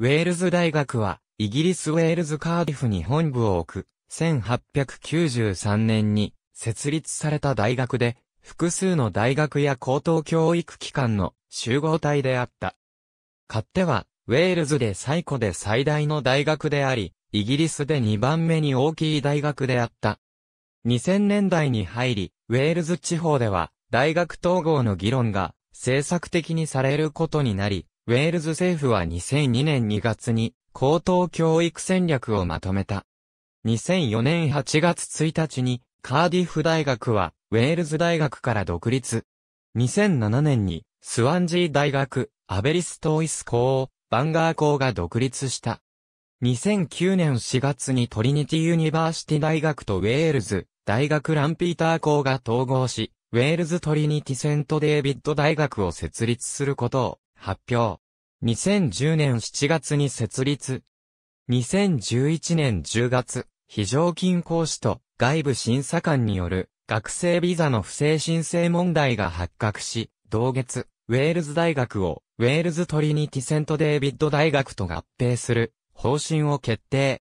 ウェールズ大学は、イギリスウェールズカーディフに本部を置く、1893年に設立された大学で、複数の大学や高等教育機関の集合体であった。勝手は、ウェールズで最古で最大の大学であり、イギリスで2番目に大きい大学であった。2000年代に入り、ウェールズ地方では、大学統合の議論が、政策的にされることになり、ウェールズ政府は2002年2月に高等教育戦略をまとめた。2004年8月1日にカーディフ大学はウェールズ大学から独立。2007年にスワンジー大学、アベリストイス校、バンガー校が独立した。2009年4月にトリニティユニバーシティ大学とウェールズ大学ランピーター校が統合し、ウェールズトリニティセントデイビッド大学を設立することを発表。2010年7月に設立。2011年10月、非常勤講師と外部審査官による学生ビザの不正申請問題が発覚し、同月、ウェールズ大学をウェールズトリニティセントデイビッド大学と合併する方針を決定。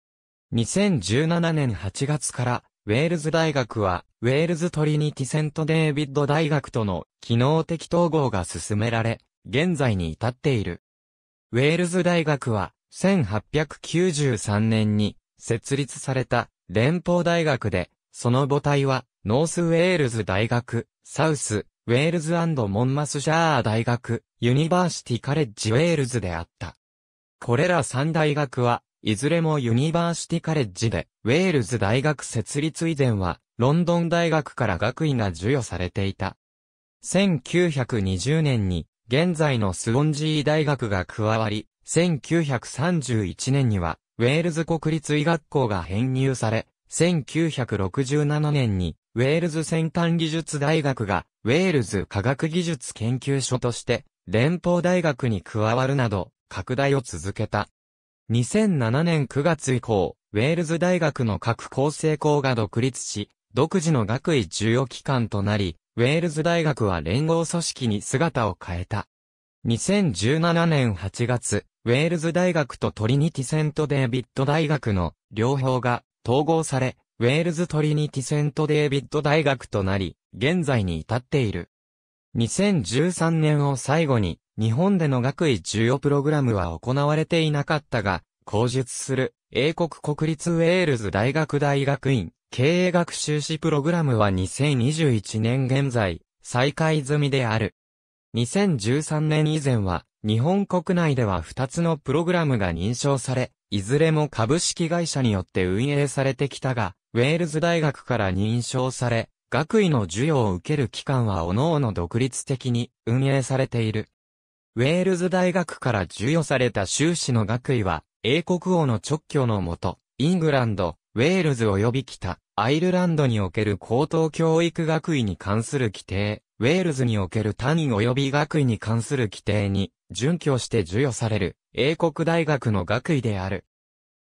2017年8月からウェールズ大学はウェールズトリニティセントデイビッド大学との機能的統合が進められ、現在に至っている。ウェールズ大学は、1893年に設立された連邦大学で、その母体は、ノースウェールズ大学、サウス、ウェールズモンマスシャー大学、ユニバーシティカレッジウェールズであった。これら三大学は、いずれもユニバーシティカレッジで、ウェールズ大学設立以前は、ロンドン大学から学位が授与されていた。1920年に、現在のスウォンジー大学が加わり、1931年には、ウェールズ国立医学校が編入され、1967年に、ウェールズ先端技術大学が、ウェールズ科学技術研究所として、連邦大学に加わるなど、拡大を続けた。2007年9月以降、ウェールズ大学の各構成校が独立し、独自の学位授与機関となり、ウェールズ大学は連合組織に姿を変えた。2017年8月、ウェールズ大学とトリニティセントデービッド大学の両方が統合され、ウェールズトリニティセントデービッド大学となり、現在に至っている。2013年を最後に、日本での学位授与プログラムは行われていなかったが、講述する、英国国立ウェールズ大学大学院、経営学修士プログラムは2021年現在、再開済みである。2013年以前は、日本国内では2つのプログラムが認証され、いずれも株式会社によって運営されてきたが、ウェールズ大学から認証され、学位の授与を受ける機関は各々独立的に運営されている。ウェールズ大学から授与された修士の学位は、英国王の直居のもと、イングランド、ウェールズ及び北、アイルランドにおける高等教育学位に関する規定、ウェールズにおける単位及び学位に関する規定に、準拠して授与される、英国大学の学位である。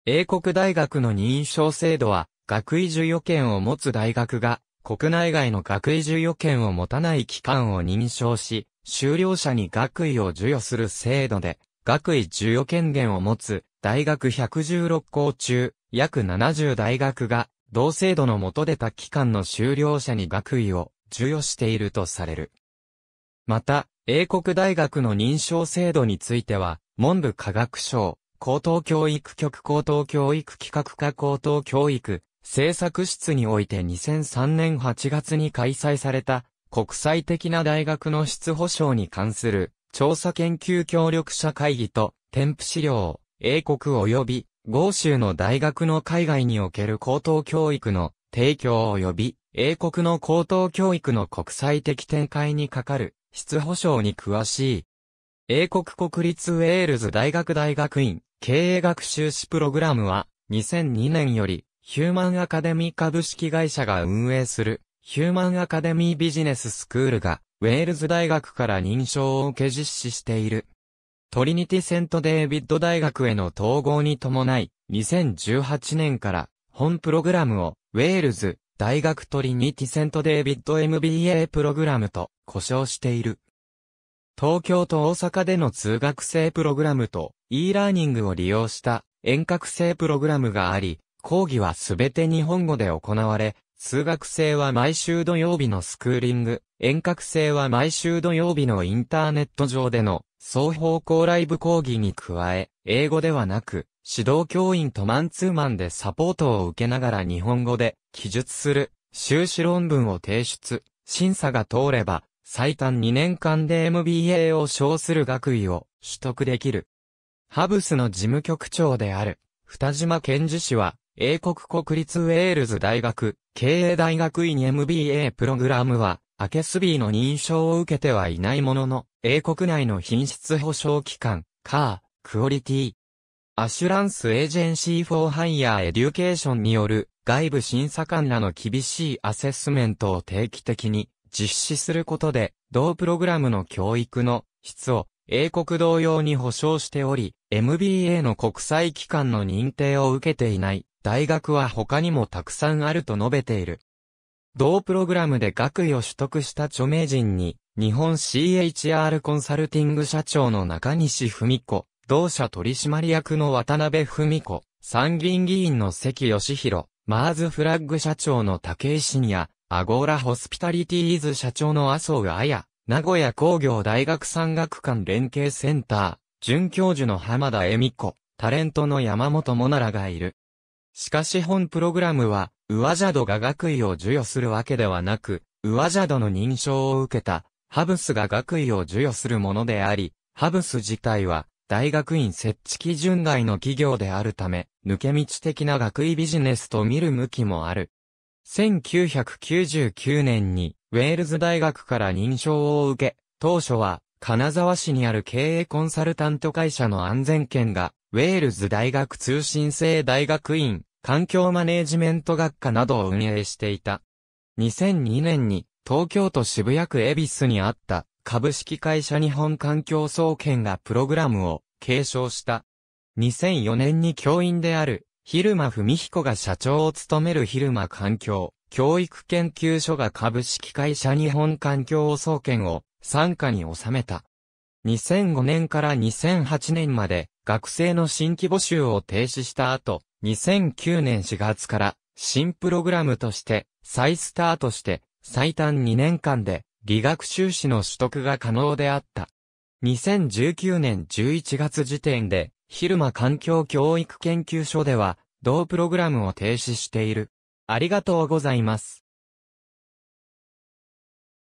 英国大学の認証制度は、学位授与権を持つ大学が、国内外の学位授与権を持たない機関を認証し、修了者に学位を授与する制度で、学位授与権限を持つ、大学116校中、約70大学が、同制度の下で他機関の修了者に学位を授与しているとされる。また、英国大学の認証制度については、文部科学省、高等教育局高等教育企画課高等教育政策室において2003年8月に開催された国際的な大学の質保障に関する調査研究協力者会議と添付資料を英国及び豪州の大学の海外における高等教育の提供及び、英国の高等教育の国際的展開にかかる質保障に詳しい。英国国立ウェールズ大学大学院経営学修士プログラムは2002年よりヒューマンアカデミー株式会社が運営するヒューマンアカデミービジネススクールがウェールズ大学から認証を受け実施している。トリニティセントデイビッド大学への統合に伴い、2018年から本プログラムをウェールズ大学トリニティセントデイビッド MBA プログラムと呼称している。東京と大阪での通学生プログラムと e ラーニングを利用した遠隔性プログラムがあり、講義はすべて日本語で行われ、数学生は毎週土曜日のスクーリング、遠隔生は毎週土曜日のインターネット上での双方向ライブ講義に加え、英語ではなく、指導教員とマンツーマンでサポートを受けながら日本語で記述する修士論文を提出、審査が通れば最短2年間で MBA を称する学位を取得できる。ハブスの事務局長である、二島健二氏は、英国国立ウェールズ大学、経営大学院 MBA プログラムは、アケスビーの認証を受けてはいないものの、英国内の品質保証機関、カー、クオリティ、アシュランスエージェンシー・フォー・ハイヤー・エデュケーションによる外部審査官らの厳しいアセスメントを定期的に実施することで、同プログラムの教育の質を英国同様に保障しており、MBA の国際機関の認定を受けていない大学は他にもたくさんあると述べている。同プログラムで学位を取得した著名人に、日本 CHR コンサルティング社長の中西文子、同社取締役の渡辺文子、参議院議員の関義弘、マーズフラッグ社長の竹井信也、アゴーラホスピタリティーズ社長の麻生綾、名古屋工業大学産学館連携センター、准教授の浜田恵美子、タレントの山本もならがいる。しかし本プログラムは、ウアジャドが学位を授与するわけではなく、ウアジャドの認証を受けた、ハブスが学位を授与するものであり、ハブス自体は、大学院設置基準外の企業であるため、抜け道的な学位ビジネスと見る向きもある。1999年に、ウェールズ大学から認証を受け、当初は、金沢市にある経営コンサルタント会社の安全権が、ウェールズ大学通信制大学院、環境マネージメント学科などを運営していた。2002年に東京都渋谷区恵比寿にあった株式会社日本環境総研がプログラムを継承した。2004年に教員である、昼間文彦が社長を務める昼間環境、教育研究所が株式会社日本環境総研を参加に収めた。2005年から2008年まで学生の新規募集を停止した後、2009年4月から新プログラムとして再スタートして最短2年間で理学修士の取得が可能であった。2019年11月時点で昼間環境教育研究所では同プログラムを停止している。ありがとうございます。